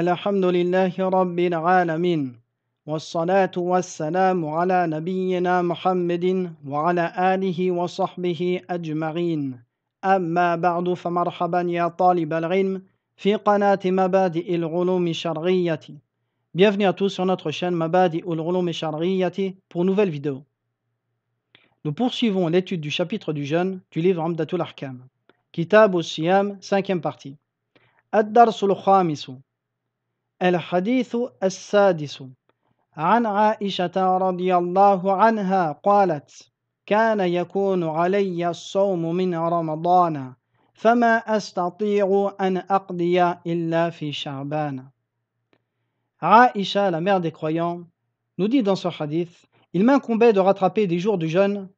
الحمد لله رب العالمين والصلاة والسلام على نبينا محمد وعلى آله وصحبه أجمعين أما بعد فمرحبا يا طالب العلم في قناة مبادئ العلوم الشرعية Bienvenue à tous sur notre chaîne Mabadi ul-Ulum Shar'iyati pour nouvelle vidéo. Nous poursuivons l'étude du chapitre du jeûne du livre Amdatul Ahkam, Kitab al-Siyam, cinquième partie. Ad-Darsul Khamisu, الحديث السادس عن عائشة رضي الله عنها قالت كان يكون علي الصوم من رمضان فما أستطيع أن أقضي إلا في شعبان Aisha, la mère des croyants, nous dit dans ce hadith Il m'incombait de rattraper des jours du jeûne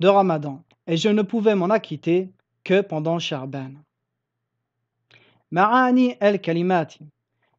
de Ramadan, et je ne pouvais m'en acquitter que pendant Sharban. Ma'ani el-Kalimati,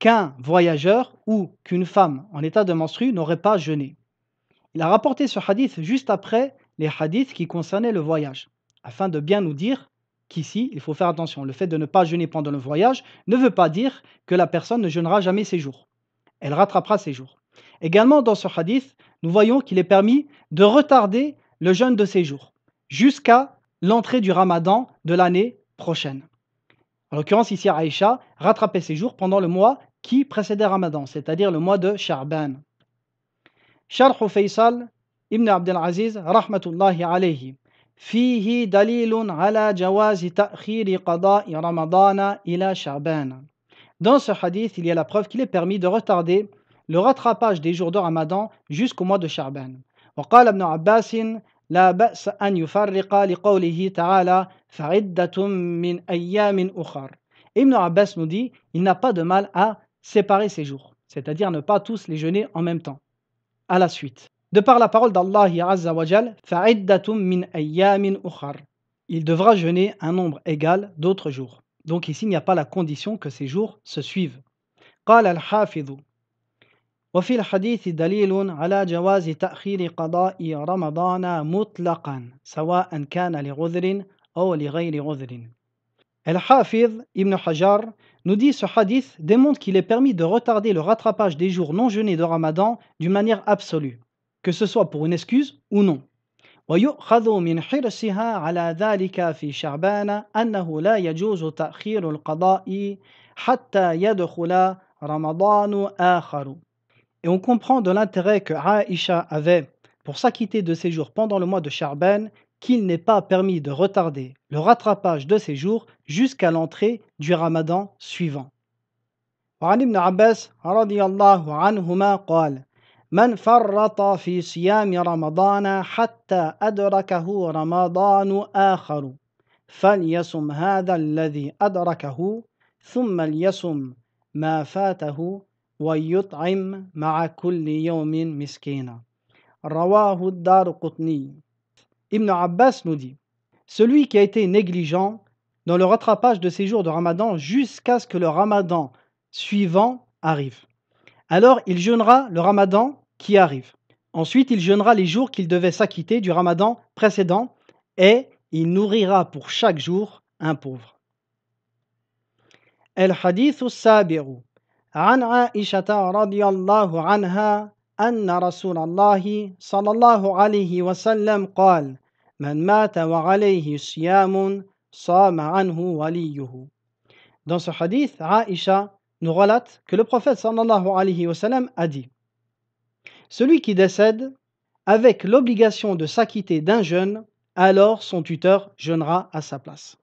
qu'un voyageur ou qu'une femme en état de menstru n'aurait pas jeûné. Il a rapporté ce hadith juste après les hadiths qui concernaient le voyage, afin de bien nous dire qu'ici, il faut faire attention. Le fait de ne pas jeûner pendant le voyage ne veut pas dire que la personne ne jeûnera jamais ses jours. Elle rattrapera ses jours. Également, dans ce hadith, nous voyons qu'il est permis de retarder le jeûne de ses jours jusqu'à l'entrée du ramadan de l'année prochaine. En l'occurrence, ici, Aïcha rattrapait ses jours pendant le mois qui précédait Ramadan, c'est-à-dire le mois de Sha'ban. Shar'hu Faisal ibn Abdelaziz rahmatullahi alayhi fihi dalilun فيه دليل على جواز تأخير قضاء رمضان إلى شعبان. Dans ce hadith, il y a la preuve qu'il est permis de retarder le rattrapage des jours de Ramadan jusqu'au mois de Sha'ban. وقال ابن عباس لا an أن يفرق لقوله تعالى فعدة من أيام أخر. Ibn Abbas nous dit il n'a pas de mal à séparer ces jours, c'est-à-dire ne pas tous les jeûner en même temps, à la suite. De par la parole d'Allah Azza wa min ayyamin ukhar. Il devra jeûner un nombre égal d'autres jours. Donc ici, il n'y a pas la condition que ces jours se suivent. قال الحافظ وفي الحديث دليل على جواز تأخير قضاء رمضان مطلقا سواء كان لعذر أو لغير عذر. الحافظ Ibn Hajar nous dit ce hadith démontre qu'il est permis de retarder le rattrapage des jours non jeûnés de Ramadan d'une manière absolue, que ce soit pour une excuse ou non. Et on comprend de l'intérêt que Aïcha avait pour s'acquitter de ses jours pendant le mois de Sha'ban qu'il n'est pas permis de retarder le rattrapage de ces jours jusqu'à l'entrée du ramadan suivant. وعن ابن عباس رضي الله عنهما قال من فرط في صيام رمضان حتى أدركه رمضان آخر فليصم هذا الذي أدركه ثم ليصم ما فاته ويطعم مع كل يوم مسكينا رواه الدار قطني Ibn Abbas nous dit Celui qui a été négligent dans le rattrapage de ses jours de ramadan jusqu'à ce que le ramadan suivant arrive. Alors il jeûnera le ramadan qui arrive. Ensuite, il jeûnera les jours qu'il devait s'acquitter du ramadan précédent et il nourrira pour chaque jour un pauvre. Man mata wa alayhi sama anhu Dans ce hadith, Aisha nous relate que le prophète sallallahu alayhi wa sallam a dit Celui qui décède avec l'obligation de s'acquitter d'un jeûne, alors son tuteur jeûnera à sa place.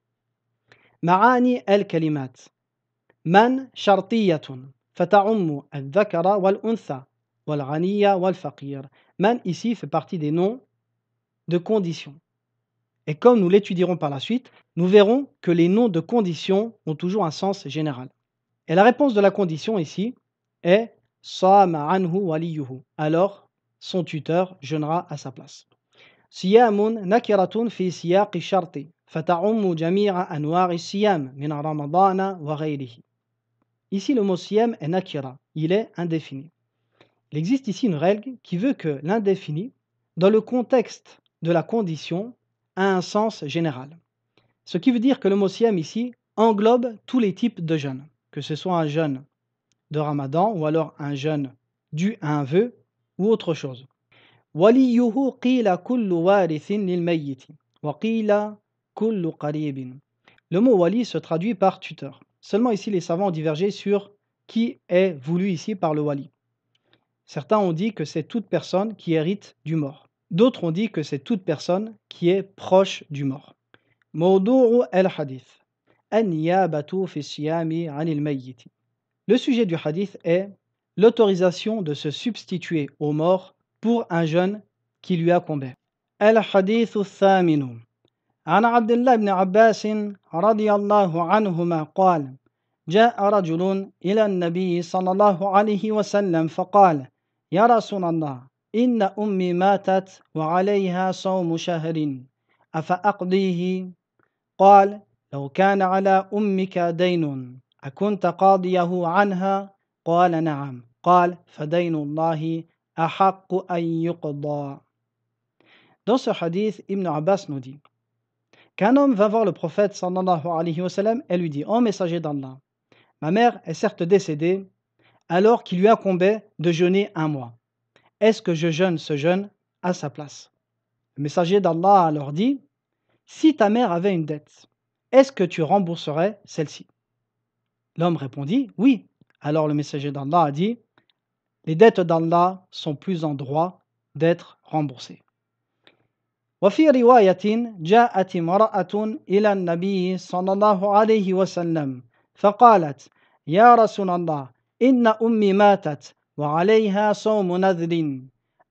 Ma'ani al-kalimat. Man shartiyatun. Fata'ummu al-dhakara wal-untha. Wal-ghaniya wal-faqir. Man ici fait partie des noms de conditions. Et comme nous l'étudierons par la suite, nous verrons que les noms de conditions ont toujours un sens général. Et la réponse de la condition ici est Sama anhu waliyuhu. Alors, son tuteur jeûnera à sa place. Siyamun fi Ici, le mot siyam est nakira, il est indéfini. Il existe ici une règle qui veut que l'indéfini, dans le contexte de la condition, un sens général. Ce qui veut dire que le mot siam ici englobe tous les types de jeunes, que ce soit un jeûne de Ramadan ou alors un jeûne dû à un vœu ou autre chose. Le mot wali se traduit par tuteur. Seulement ici, les savants ont divergé sur qui est voulu ici par le wali. Certains ont dit que c'est toute personne qui hérite du mort. D'autres ont dit que c'est toute personne qui est proche du mort. Mawdu'u al-hadith. an fi Le sujet du hadith est l'autorisation de se substituer au mort pour un jeune qui lui a combé. Al-hadith thamino thamin An 'Abdullah ibn Abbas radiyallahu 'anhuma qala: Ja'a rajulun ila an sallallahu 'alayhi wa sallam fa Ya Rasulallah إن أمي ماتت وعليها صوم شهر أفأقضيه قال لو كان على أمك دين أكنت قاضيه عنها قال نعم قال فدين الله أحق أن يقضى Dans ce hadith, Ibn Abbas nous dit qu'un homme va voir le prophète sallallahu alayhi wa sallam et lui dit « Ô messager d'Allah, ma mère est certes décédée alors qu'il lui incombait de jeûner un mois. Est-ce que je jeûne ce jeûne à sa place Le messager d'Allah leur dit Si ta mère avait une dette, est-ce que tu rembourserais celle-ci L'homme répondit Oui. Alors le messager d'Allah a dit Les dettes d'Allah sont plus en droit d'être remboursées. وعليها صوم نذر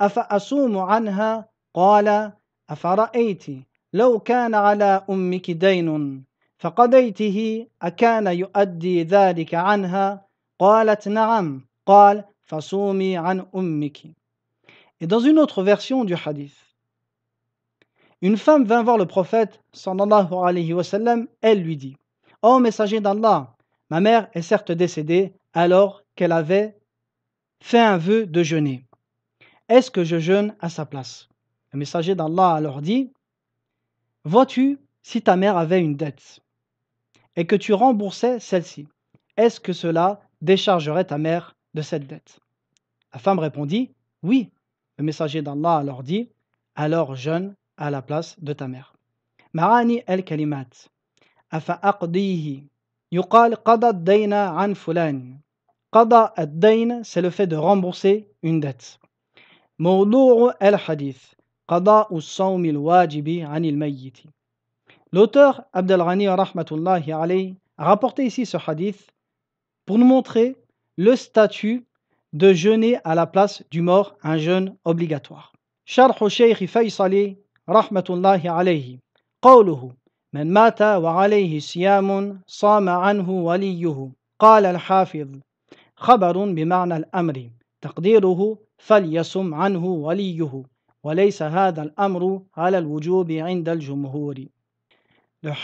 أفأصوم عنها قال أفرأيت لو كان على أمك دين فقضيته أكان يؤدي ذلك عنها قالت نعم قال فصومي عن أمك Et dans une autre version du hadith, une femme vint voir le prophète sallallahu alayhi wa sallam, elle lui dit « Oh messager d'Allah, ma mère est certes décédée alors qu'elle avait « Fais un vœu de jeûner. Est-ce que je jeûne à sa place Le messager d'Allah leur dit Vois-tu si ta mère avait une dette et que tu remboursais celle-ci Est-ce que cela déchargerait ta mère de cette dette La femme répondit Oui. Le messager d'Allah leur dit Alors jeûne à la place de ta mère. Marani al-Kalimat. Afa yuqal dayna an fulani. Qada ad-dayn, c'est le fait de rembourser une dette. Mawdu'u al-hadith, Qada al-sawm al-wajibi anil mayyit. L'auteur Abdel Rani ghani rahmatullahi alayhi a rapporté ici ce hadith pour nous montrer le statut de jeûner à la place du mort, un jeûne obligatoire. شرح الشيخ فيصل رحمة الله عليه قوله من مات وعليه صيام صام عنه وليه al الحافظ le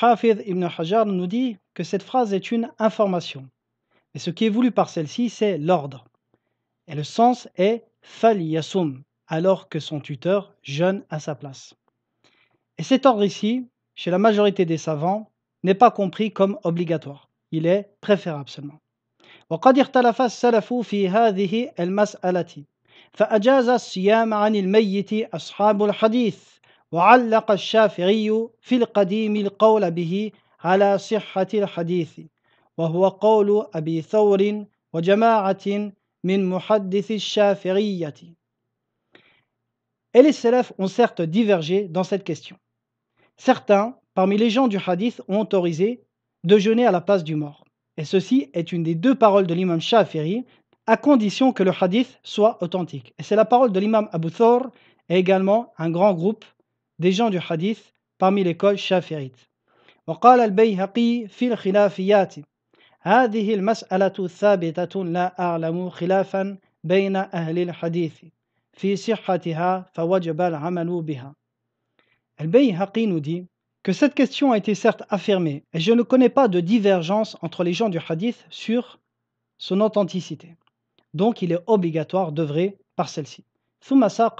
Hafiz ibn Hajar nous dit que cette phrase est une information. Et ce qui est voulu par celle-ci, c'est l'ordre. Et le sens est Yasum, alors que son tuteur jeûne à sa place. Et cet ordre ici, chez la majorité des savants, n'est pas compris comme obligatoire. Il est préférable seulement. وقد اختلف السلف في هذه المسألة فأجاز الصيام عن الميت أصحاب الحديث وعلق الشافعي في القديم القول به على صحة الحديث وهو قول أبي ثور وجماعة من محدث الشافعية Et les salafs ont certes divergé dans cette question. Certains, parmi les gens du hadith, ont autorisé de jeûner à la place du mort. Et ceci est une des deux paroles de l'imam Shafiri, à condition que le hadith soit authentique. Et c'est la parole de l'imam Abu Thor et également un grand groupe des gens du hadith parmi l'école shafirite. وقال البيهقي في الخلافيات هذه المسألة ثابتة لا أعلم خلافا بين أهل الحديث في صحتها فوجب العمل بها. البيهقي nous dit que cette question a été certes affirmée, et je ne connais pas de divergence entre les gens du hadith sur son authenticité. Donc il est obligatoire d'œuvrer par celle-ci. Ensuite,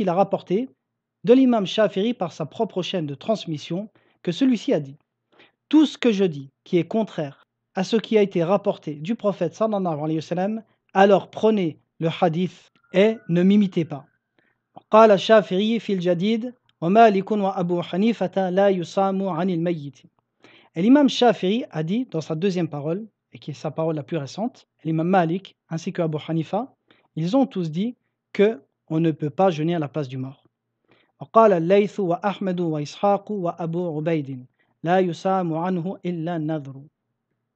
il a rapporté de l'imam Shafiri par sa propre chaîne de transmission que celui-ci a dit Tout ce que je dis qui est contraire à ce qui a été rapporté du prophète sallallahu alayhi wa sallam, alors prenez le hadith et ne m'imitez pas. Et الشافعي L'imam Shafi'i a dit dans sa deuxième parole, et qui est sa parole la plus récente, l'imam Malik ainsi que Abu Hanifa, ils ont tous dit que on ne peut pas jeûner à la place du mort.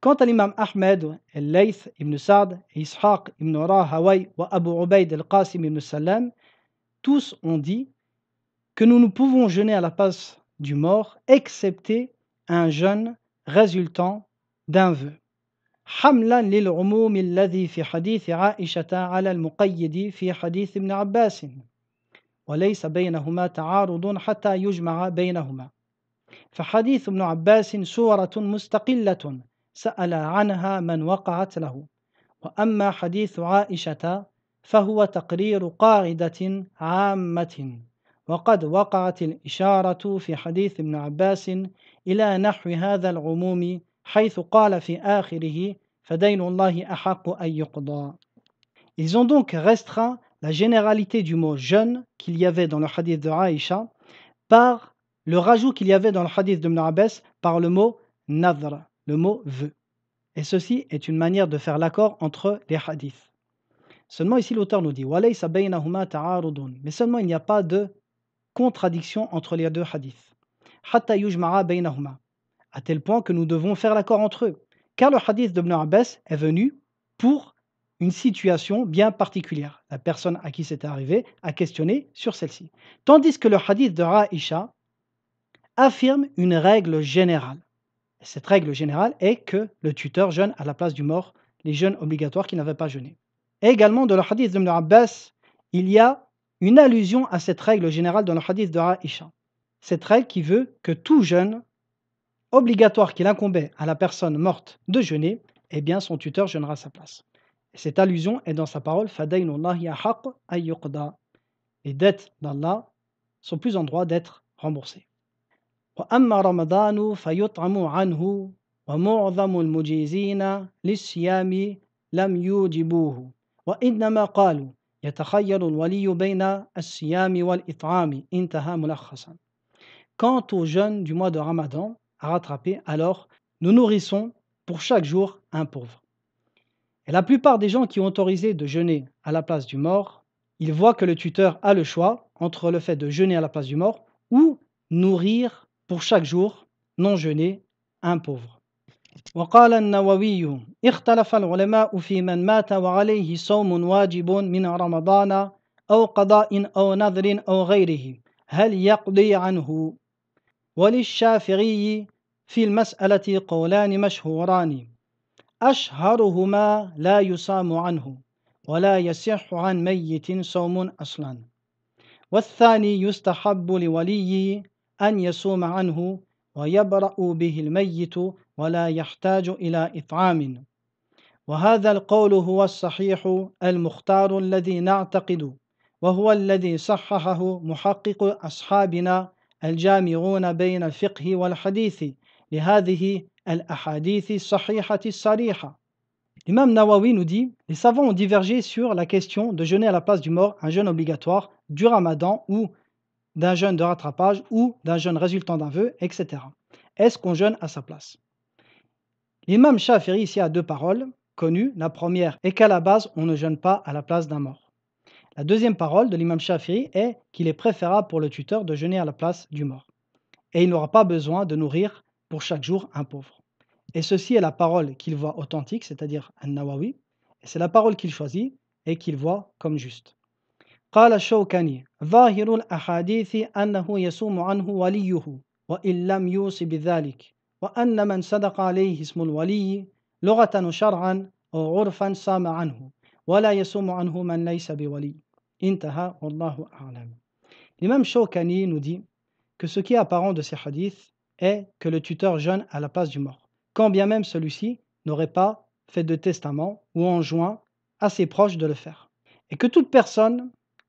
Quant à l'imam Ahmed, Layth ibn Sa'd, Ishaq ibn Rahawai ou Abu Ubaid al-Qasim ibn Salam, tous ont dit que nous ne pouvons jeûner à la place du mort, excepté un jeûne résultant d'un vœu. حملا للعموم الذي في حديث عائشة على المقيد في حديث ابن عباس وليس بينهما تعارض حتى يجمع بينهما فحديث ابن عباس سورة مستقلة سأل عنها من وقعت له وأما حديث عائشة فهو تقرير قاعدة عامة وقد وقعت الإشارة في حديث ابن عباس إلى نحو هذا العموم حيث قال في آخره فدين الله أحق أن يقضى Ils ont donc restreint la généralité du mot jeune qu'il y avait dans le hadith de Aïcha par le rajout qu'il y avait dans le hadith de Ibn Abbas par le mot nadr. le mot veut. Et ceci est une manière de faire l'accord entre les hadiths. Seulement ici l'auteur nous dit mais seulement il n'y a pas de contradiction entre les deux hadiths. À tel point que nous devons faire l'accord entre eux. Car le hadith d'Ibn Abbas est venu pour une situation bien particulière. La personne à qui c'est arrivé a questionné sur celle-ci. Tandis que le hadith de Raisha affirme une règle générale. Cette règle générale est que le tuteur jeûne à la place du mort les jeûnes obligatoires qui n'avaient pas jeûné. Et également dans le hadith de Abbas, il y a une allusion à cette règle générale dans le hadith de Aisha. Cette règle qui veut que tout jeûne obligatoire qu'il incombait à la personne morte de jeûner, eh bien son tuteur jeûnera à sa place. cette allusion est dans sa parole Les dettes d'Allah sont plus en droit d'être remboursées. Quant au jeûne du mois de Ramadan à rattraper, alors nous nourrissons pour chaque jour un pauvre. Et la plupart des gens qui ont autorisé de jeûner à la place du mort, ils voient que le tuteur a le choix entre le fait de jeûner à la place du mort ou nourrir pour chaque jour non jeûné un pauvre. وقال النووي اختلف العلماء في من مات وعليه صوم واجب من رمضان أو قضاء أو نذر أو غيره هل يقضي عنه وللشافعي في المسألة قولان مشهوران أشهرهما لا يصام عنه ولا يصح عن ميت صوم أصلا والثاني يستحب لوليه أن يصوم عنه ويبرأ به الميت ولا يحتاج إلى إطعام وهذا القول هو الصحيح المختار الذي نعتقد وهو الذي صححه محقق أصحابنا الجامعون بين الفقه والحديث لهذه الأحاديث الصحيحة الصريحة L'imam Nawawi nous dit Les savants ont divergé sur la question de jeûner à la place du mort un jeûne obligatoire du ramadan ou d'un jeûne de rattrapage ou d'un jeûne résultant d'un vœu, etc. Est-ce qu'on jeûne à sa place L'imam Shafiri ici a deux paroles connues. La première est qu'à la base, on ne jeûne pas à la place d'un mort. La deuxième parole de l'imam Shafiri est qu'il est préférable pour le tuteur de jeûner à la place du mort. Et il n'aura pas besoin de nourrir pour chaque jour un pauvre. Et ceci est la parole qu'il voit authentique, c'est-à-dire un nawawi, et c'est la parole qu'il choisit et qu'il voit comme juste. قال الشوكاني ظاهر الأحاديث أنه يصوم عنه وليه وإن لم يوصي بذلك وأن من صدق عليه اسم الولي لغة وشرعا أو عرفا صام عنه ولا يصوم عنه من ليس بولي انتهى والله أعلم L'imam الشوكاني nous dit que ce qui est apparent de ces hadiths est que le tuteur jeûne à la place du mort, quand bien même celui-ci n'aurait pas fait de testament ou enjoint à ses proches de le faire. Et que toute personne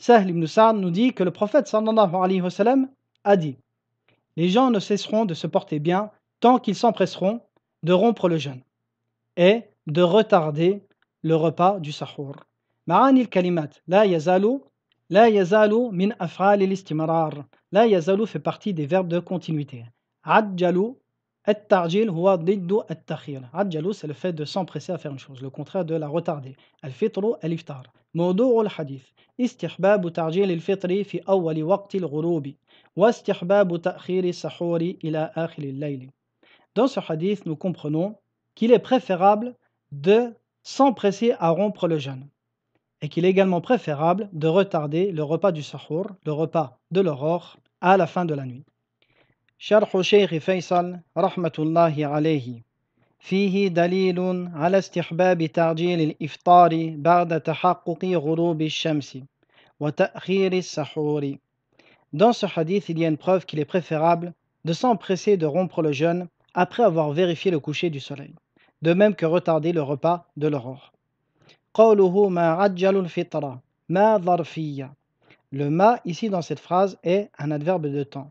Sahl ibn Sa'd nous dit que le prophète sallallahu alayhi wa sallam a dit Les gens ne cesseront de se porter bien tant qu'ils s'empresseront de rompre le jeûne et de retarder le repas du sahur. kalimat La Yazalu La Yazalu min min al istimrar La yazalu » fait partie des verbes de continuité التعجيل هو ضد التخير عجلوا c'est le fait de s'empresser à faire une chose le contraire de la retarder الفطر الافطار موضوع الحديث استحباب تعجيل الفطر في اول وقت الغروب واستحباب تاخير السحور الى اخر الليل Dans ce hadith, nous comprenons qu'il est préférable de s'empresser à rompre le jeûne et qu'il est également préférable de retarder le repas du sahur, le repas de l'aurore, à la fin de la nuit. Dans ce hadith, il y a une preuve qu'il est préférable de s'empresser de rompre le jeûne après avoir vérifié le coucher du soleil, de même que retarder le repas de l'aurore. Le ma ici dans cette phrase est un adverbe de temps.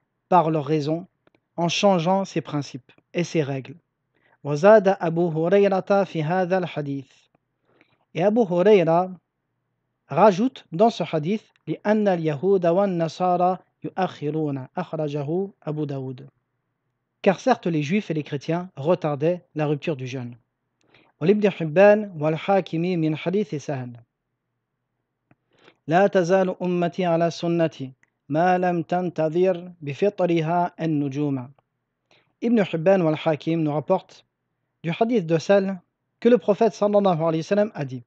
par leur raison en changeant ses principes et ses règles. Et Abu Huraira rajoute dans ce hadith Abu Car certes les juifs et les chrétiens retardaient la rupture du jeûne. ما لم تنتظر بفطرها nujuma Ibn Hibban wal-Hakim nous rapporte du hadith de Sal que le prophète sallallahu alayhi wa sallam a dit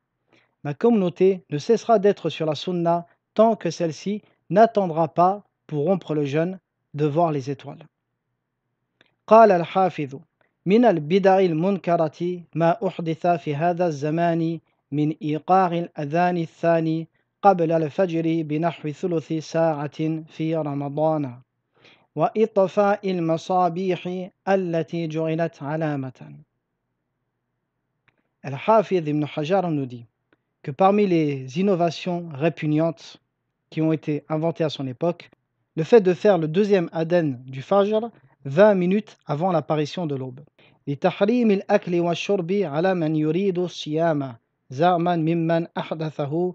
Ma communauté ne cessera d'être sur la sunna tant que celle-ci n'attendra pas pour rompre le jeûne de voir les étoiles. قال الحافظ من البدع المنكرة ما أحدث في هذا الزمان من إيقاع الأذان الثاني قبل الفجر بنحو ثلث ساعة في رمضان وإطفاء المصابيح التي جعلت علامة. الحافظ hafidh ibn Hajar nous dit que parmi les innovations répugnantes qui ont été inventées à son époque, le fait de faire le deuxième Aden du Fajr 20 minutes avant l'apparition de l'aube. لتحريم الأكل والشرب على من يريد الصيام زعما ممن أحدثه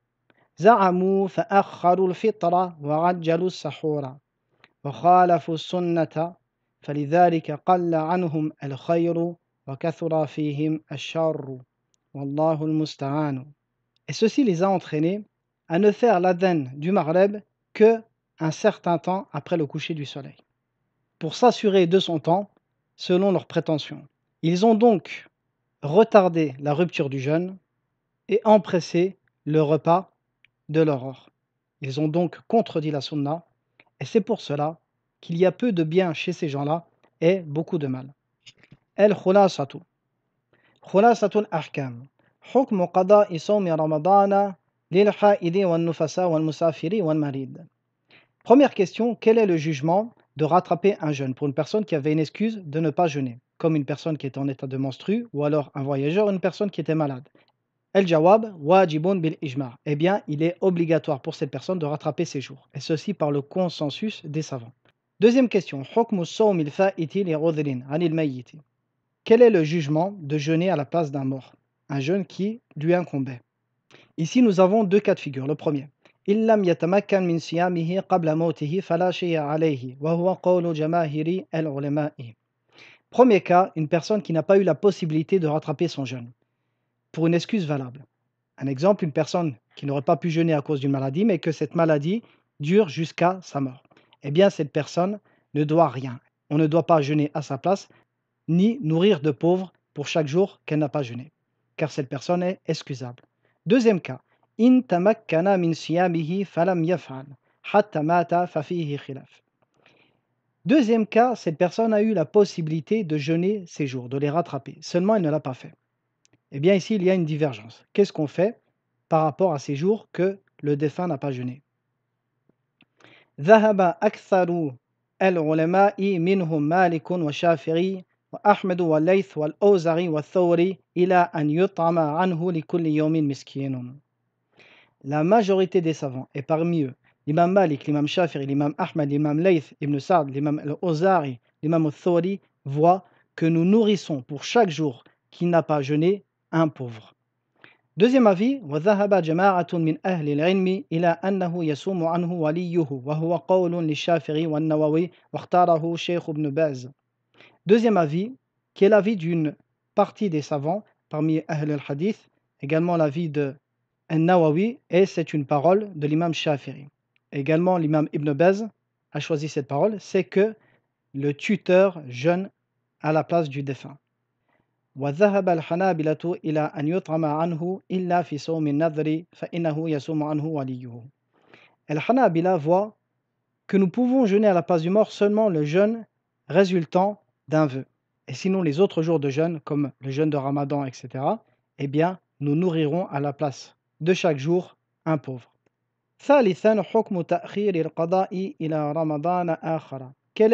Et ceci les a entraînés à ne faire l'adhan du Maghreb que un certain temps après le coucher du soleil, pour s'assurer de son temps selon leurs prétentions. Ils ont donc retardé la rupture du jeûne et empressé le repas de l'aurore. Ils ont donc contredit la sunna, et c'est pour cela qu'il y a peu de bien chez ces gens-là et beaucoup de mal. El Première question, quel est le jugement de rattraper un jeûne pour une personne qui avait une excuse de ne pas jeûner, comme une personne qui était en état de menstru ou alors un voyageur, une personne qui était malade El jawab wajibun bil ijma. Eh bien, il est obligatoire pour cette personne de rattraper ses jours, et ceci par le consensus des savants. Deuxième question. Quel est le jugement de jeûner à la place d'un mort Un jeûne qui lui incombait. Ici, nous avons deux cas de figure. Le premier. Premier cas, une personne qui n'a pas eu la possibilité de rattraper son jeûne pour une excuse valable. Un exemple, une personne qui n'aurait pas pu jeûner à cause d'une maladie, mais que cette maladie dure jusqu'à sa mort. Eh bien, cette personne ne doit rien. On ne doit pas jeûner à sa place, ni nourrir de pauvres pour chaque jour qu'elle n'a pas jeûné, car cette personne est excusable. Deuxième cas, Deuxième cas, cette personne a eu la possibilité de jeûner ces jours, de les rattraper. Seulement, elle ne l'a pas fait. Eh bien ici, il y a une divergence. Qu'est-ce qu'on fait par rapport à ces jours que le défunt n'a pas jeûné La majorité des savants, et parmi eux l'imam Malik, l'imam Shafir, l'imam Ahmad, l'imam Layth, ibn Sa'd, l'imam al-Ozari, l'imam al voient que nous nourrissons pour chaque jour qu'il n'a pas jeûné un pauvre. Deuxième avis, وذهب Deuxième avis, qui est l'avis d'une partie des savants parmi Ahl al également l'avis de nawawi et c'est une parole de l'imam Shafiri. Également l'imam Ibn Baz a choisi cette parole, c'est que le tuteur jeune à la place du défunt. وذهب الحنابلة voit que nous pouvons jeûner à la place du mort seulement le jeûne résultant d'un vœu. Et sinon, les autres jours de jeûne, comme le jeûne de Ramadan, etc., eh bien, nous nourrirons à la place de chaque jour un pauvre. Quel est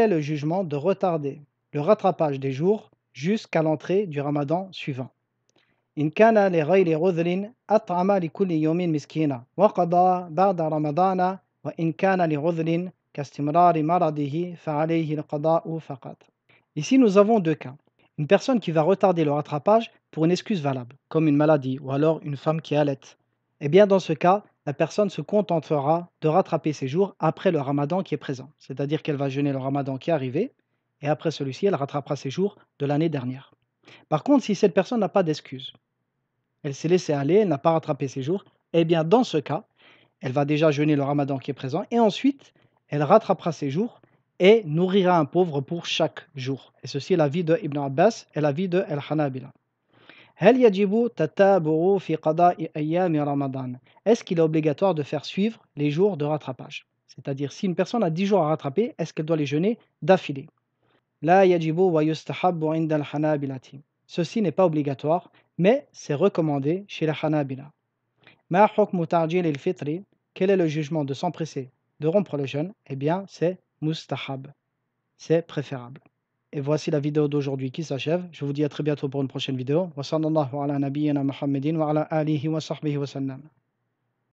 le jugement de retarder le rattrapage des jours jusqu'à l'entrée du ramadan suivant. Ici nous avons deux cas. Une personne qui va retarder le rattrapage pour une excuse valable, comme une maladie ou alors une femme qui est Eh bien dans ce cas, la personne se contentera de rattraper ses jours après le ramadan qui est présent, c'est-à-dire qu'elle va jeûner le ramadan qui est arrivé, et après celui-ci, elle rattrapera ses jours de l'année dernière. Par contre, si cette personne n'a pas d'excuses, elle s'est laissée aller, elle n'a pas rattrapé ses jours, eh bien dans ce cas, elle va déjà jeûner le ramadan qui est présent, et ensuite, elle rattrapera ses jours et nourrira un pauvre pour chaque jour. Et ceci est la vie de Ibn Abbas et la vie de El hanabila Est-ce qu'il est obligatoire de faire suivre les jours de rattrapage C'est-à-dire, si une personne a 10 jours à rattraper, est-ce qu'elle doit les jeûner d'affilée Ceci n'est pas obligatoire, mais c'est recommandé chez les Hanabila. Ma ta'jil al quel est le jugement de s'empresser de rompre le jeûne Eh bien, c'est mustahab. C'est préférable. Et voici la vidéo d'aujourd'hui qui s'achève. Je vous dis à très bientôt pour une prochaine vidéo.